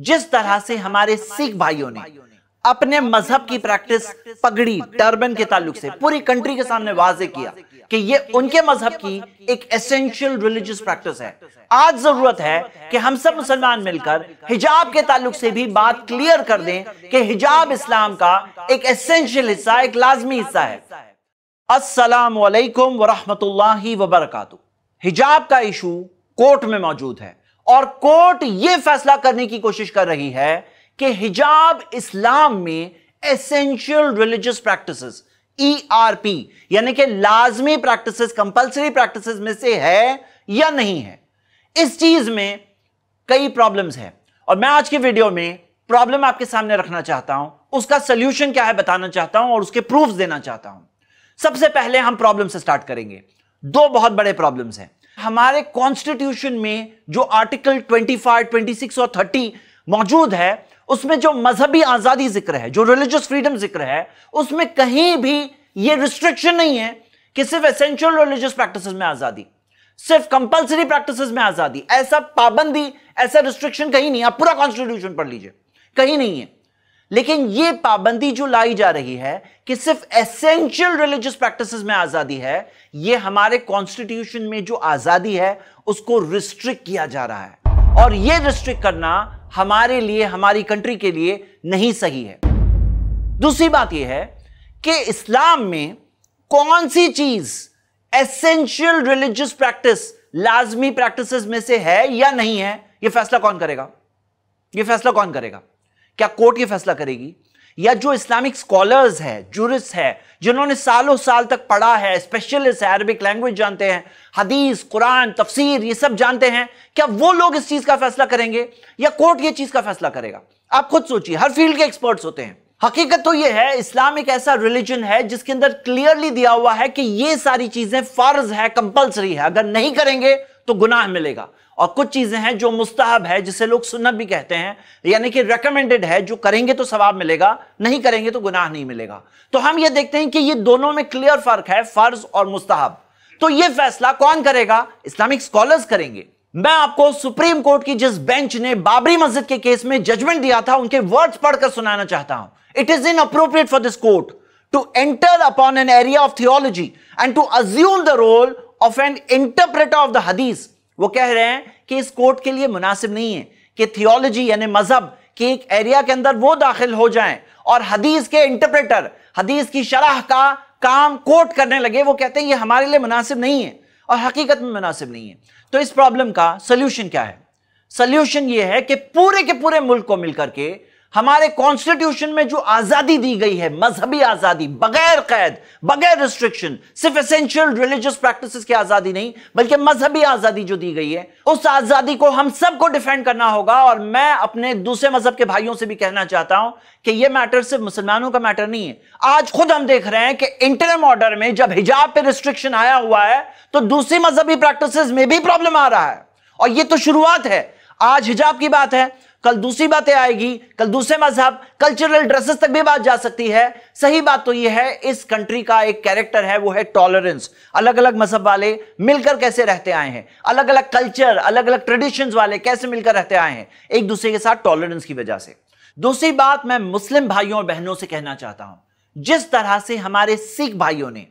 जिस तरह से हमारे सिख भाइयों ने अपने मजहब की प्रैक्टिस पगड़ी टर्बन के ताल्लुक से पूरी कंट्री के सामने वाजे किया कि ये उनके मजहब की एक एसेंशियल रिलीजियस प्रैक्टिस है आज जरूरत है कि हम सब मुसलमान मिलकर हिजाब के ताल्लुक से भी बात क्लियर कर दें कि हिजाब इस्लाम का एक एसेंशियल हिस्सा एक लाजमी हिस्सा है असलम वरहमत ला हिजाब का इशू कोर्ट में मौजूद है और कोर्ट यह फैसला करने की कोशिश कर रही है कि हिजाब इस्लाम में एसेंशियल रिलीजियस प्रैक्टिसेस ईआरपी यानी कि लाजमी प्रैक्टिसेस कंपलसरी प्रैक्टिसेस में से है या नहीं है इस चीज में कई प्रॉब्लम्स हैं और मैं आज के वीडियो में प्रॉब्लम आपके सामने रखना चाहता हूं उसका सोल्यूशन क्या है बताना चाहता हूं और उसके प्रूफ देना चाहता हूं सबसे पहले हम प्रॉब्लम से स्टार्ट करेंगे दो बहुत बड़े प्रॉब्लम्स हैं हमारे कॉन्स्टिट्यूशन में जो आर्टिकल 25, 26 और 30 मौजूद है उसमें जो मजहबी आजादी जिक्र है जो रिलीजियस फ्रीडम जिक्र है उसमें कहीं भी ये रिस्ट्रिक्शन नहीं है कि सिर्फ एसेंशियल रिलीजियस प्रैक्टिस में आजादी सिर्फ कंपलसरी प्रैक्टिस में आजादी ऐसा पाबंदी ऐसा रिस्ट्रिक्शन कहीं नहीं आप पूरा कॉन्स्टिट्यूशन पढ़ लीजिए कहीं नहीं है लेकिन ये पाबंदी जो लाई जा रही है कि सिर्फ एसेंशियल रिलीजियस प्रैक्टिसेस में आजादी है ये हमारे कॉन्स्टिट्यूशन में जो आजादी है उसको रिस्ट्रिक्ट किया जा रहा है और ये रिस्ट्रिक्ट करना हमारे लिए हमारी कंट्री के लिए नहीं सही है दूसरी बात यह है कि इस्लाम में कौन सी चीज एसेंशियल रिलीजियस प्रैक्टिस लाजमी प्रैक्टिस में से है या नहीं है यह फैसला कौन करेगा यह फैसला कौन करेगा क्या कोर्ट ये फैसला करेगी या जो इस्लामिक स्कॉलर्स है जूरिस है जिन्होंने सालों साल तक पढ़ा है स्पेशलिस्ट है अरबिक लैंग्वेज जानते हैं हदीस कुरान तफसीर ये सब जानते हैं क्या वो लोग इस चीज़ का फैसला करेंगे या कोर्ट ये चीज़ का फैसला करेगा आप खुद सोचिए हर फील्ड के एक्सपर्ट्स होते हैं हकीकत तो यह है इस्लाम एक ऐसा रिलीजन है जिसके अंदर क्लियरली दिया हुआ है कि ये सारी चीज़ें फर्ज है कंपल्सरी है अगर नहीं करेंगे तो गुनाह मिलेगा और कुछ चीज़ें हैं जो मुस्ताहब है जिसे लोग सुन्नत भी कहते हैं यानी कि रिकमेंडेड है जो करेंगे तो सवाब मिलेगा नहीं करेंगे तो गुनाह नहीं मिलेगा तो हम ये देखते हैं कि ये दोनों में क्लियर फ़र्क है फ़र्ज और मुस्ताहब तो ये फैसला कौन करेगा इस्लामिक स्कॉलर्स करेंगे मैं आपको सुप्रीम कोर्ट की जिस बेंच ने बाबरी मस्जिद के केस में जजमेंट दिया था उनके वर्ड्स पढ़कर सुनाना चाहता हूं it is inappropriate for this court to enter upon an area of theology and to assume the role of an interpreter of the hadith वो कह रहे हैं कि इस कोर्ट के लिए मुनासिब नहीं है कि थियोलॉजी यानी मजहब के एक एरिया के अंदर वो दाखिल हो जाए और हदीस के इंटरप्रेटर हदीस की शराह का काम कोर्ट करने लगे वो कहते हैं ये हमारे लिए मुनासिब नहीं है और हकीकत में मुनासिब नहीं है तो इस प्रॉब्लम का सोल्यूशन क्या है सोल्यूशन ये है कि पूरे के पूरे मुल्क को मिलकर के हमारे कॉन्स्टिट्यूशन में जो आजादी दी गई है मजहबी आजादी बगैर कैद बगैर रिस्ट्रिक्शन सिर्फ एसेंशियल रिलीजियस प्रैक्टिसेस की आजादी नहीं बल्कि मजहबी आजादी जो दी गई है उस आजादी को हम सबको डिफेंड करना होगा और मैं अपने दूसरे मजहब के भाइयों से भी कहना चाहता हूं कि यह मैटर सिर्फ मुसलमानों का मैटर नहीं है आज खुद हम देख रहे हैं कि इंटरम ऑर्डर में जब हिजाब पर रिस्ट्रिक्शन आया हुआ है तो दूसरी मजहबी प्रैक्टिस में भी प्रॉब्लम आ रहा है और यह तो शुरुआत है आज हिजाब की बात है कल दूसरी बातें आएगी कल दूसरे मजहब कल्चरल ड्रेसेस तक भी बात जा सकती है सही बात तो यह है इस कंट्री का एक कैरेक्टर है वो है टॉलरेंस अलग अलग मजहब वाले मिलकर कैसे रहते आए हैं अलग अलग कल्चर अलग अलग ट्रेडिशन वाले कैसे मिलकर रहते आए हैं एक दूसरे के साथ टॉलरेंस की वजह से दूसरी बात मैं मुस्लिम भाइयों और बहनों से कहना चाहता हूं जिस तरह से हमारे सिख भाइयों ने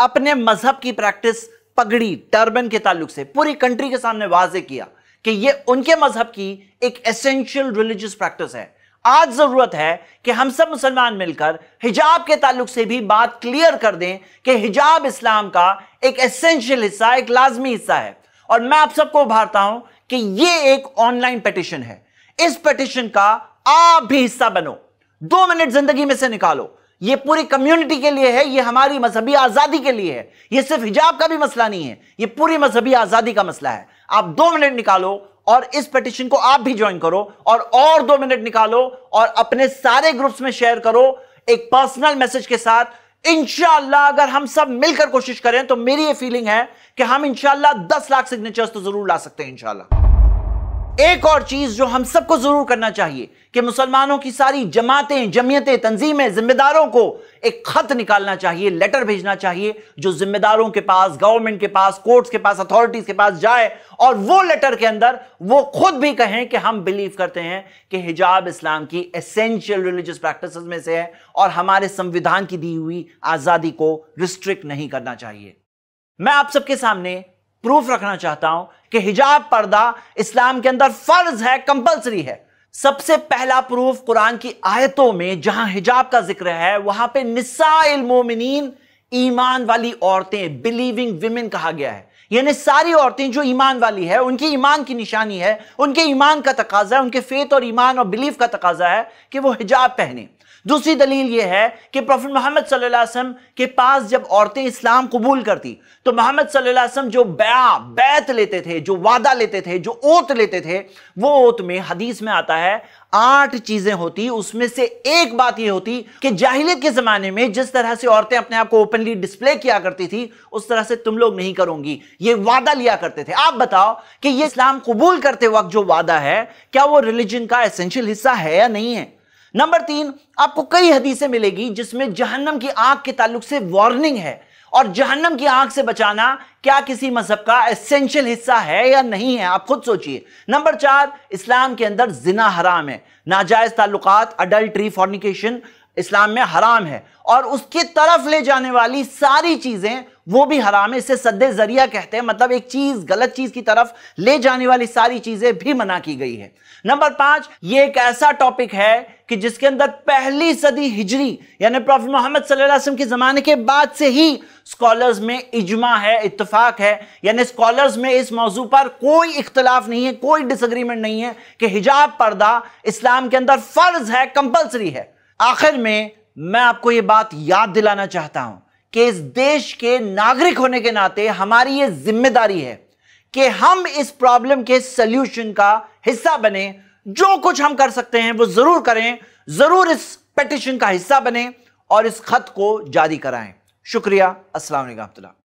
अपने मजहब की प्रैक्टिस पगड़ी टर्बन के ताल्लुक से पूरी कंट्री के सामने वाजे किया कि ये उनके मजहब की एक एसेंशियल रिलीजियस प्रैक्टिस है आज जरूरत है कि हम सब मुसलमान मिलकर हिजाब के ताल्लुक से भी बात क्लियर कर दें कि हिजाब इस्लाम का एक एसेंशियल हिस्सा एक लाजमी हिस्सा है और मैं आप सबको उभारता हूं कि यह एक ऑनलाइन पटिशन है इस पटिशन का आप भी हिस्सा बनो दो मिनट जिंदगी में से निकालो ये पूरी कम्युनिटी के लिए है ये हमारी मजहबी आज़ादी के लिए है ये सिर्फ हिजाब का भी मसला नहीं है ये पूरी मजहबी आज़ादी का मसला है आप दो मिनट निकालो और इस पिटिशन को आप भी ज्वाइन करो और और दो मिनट निकालो और अपने सारे ग्रुप्स में शेयर करो एक पर्सनल मैसेज के साथ इनशाला अगर हम सब मिलकर कोशिश करें तो मेरी ये फीलिंग है कि हम इनशाला दस लाख सिग्नेचर्स तो जरूर ला सकते हैं इंशाला एक और चीज जो हम सबको जरूर करना चाहिए कि मुसलमानों की सारी जमातें जमीयतें तंजीमें जिम्मेदारों को एक खत निकालना चाहिए लेटर भेजना चाहिए जो जिम्मेदारों के पास गवर्नमेंट के पास कोर्ट्स के पास अथॉरिटीज के पास जाए और वो लेटर के अंदर वो खुद भी कहें कि हम बिलीव करते हैं कि हिजाब इस्लाम की एसेंशियल रिलीजियस प्रैक्टिस में से है और हमारे संविधान की दी हुई आजादी को रिस्ट्रिक्ट नहीं करना चाहिए मैं आप सबके सामने प्रूफ रखना चाहता हूं कि हिजाब पर्दा इस्लाम के अंदर फर्ज है कंपलसरी है सबसे पहला प्रूफ कुरान की आयतों में जहां हिजाब का जिक्र है वहां पे निसाइल मोमिन ईमान वाली औरतें बिलीविंग विमेन कहा गया है यानी सारी औरतें जो ईमान वाली है उनकी ईमान की निशानी है उनके ईमान का तकाजा है उनके फेथ और ईमान और बिलीफ का तकाजा है कि वो हिजाब पहने दूसरी दलील यह है कि प्रॉफिट मोहम्मद सल्लम के पास जब औरतें इस्लाम कबूल करती तो मोहम्मद सल्लम जो बया बैत लेते थे जो वादा लेते थे जो ओत लेते थे वो ओत में हदीस में आता है आठ चीजें होती उसमें से एक बात यह होती कि जाहिलियत के जमाने में जिस तरह से औरतें अपने आप को ओपनली डिस्प्ले किया करती थी उस तरह से तुम लोग नहीं करोगी ये वादा लिया करते थे आप बताओ कि ये इस्लाम कबूल करते वक्त जो वादा है क्या वो रिलीजन का एसेंशियल हिस्सा है या नहीं है नंबर तीन आपको कई हदीसें मिलेगी जिसमें जहन्नम की आग के ताल्लुक से वार्निंग है और जहन्नम की आग से बचाना क्या किसी मजहब का एसेंशियल हिस्सा है या नहीं है आप खुद सोचिए नंबर चार इस्लाम के अंदर जिना हराम है नाजायज ताल्लुक अडल्ट्री फॉर्निकेशन इस्लाम में हराम है और उसके तरफ ले जाने वाली सारी चीज़ें वो भी हराम है इसे सदे जरिया कहते हैं मतलब एक चीज़ गलत चीज़ की तरफ ले जाने वाली सारी चीज़ें भी मना की गई है नंबर पांच ये एक ऐसा टॉपिक है कि जिसके अंदर पहली सदी हिजरी यानी प्रॉफिट मोहम्मद वसल्लम के ज़माने के बाद से ही स्कॉलर्स में इजमा है इतफाक है यानी स्कॉलर्स में इस मौजू पर कोई इख्तलाफ नहीं है कोई डिसग्रीमेंट नहीं है कि हिजाब पर्दा इस्लाम के अंदर फ़र्ज है कंपल्सरी है आखिर में मैं आपको यह बात याद दिलाना चाहता हूं कि इस देश के नागरिक होने के नाते हमारी यह जिम्मेदारी है कि हम इस प्रॉब्लम के सल्यूशन का हिस्सा बने जो कुछ हम कर सकते हैं वो जरूर करें जरूर इस पेटिशन का हिस्सा बने और इस खत को जारी कराएं शुक्रिया असला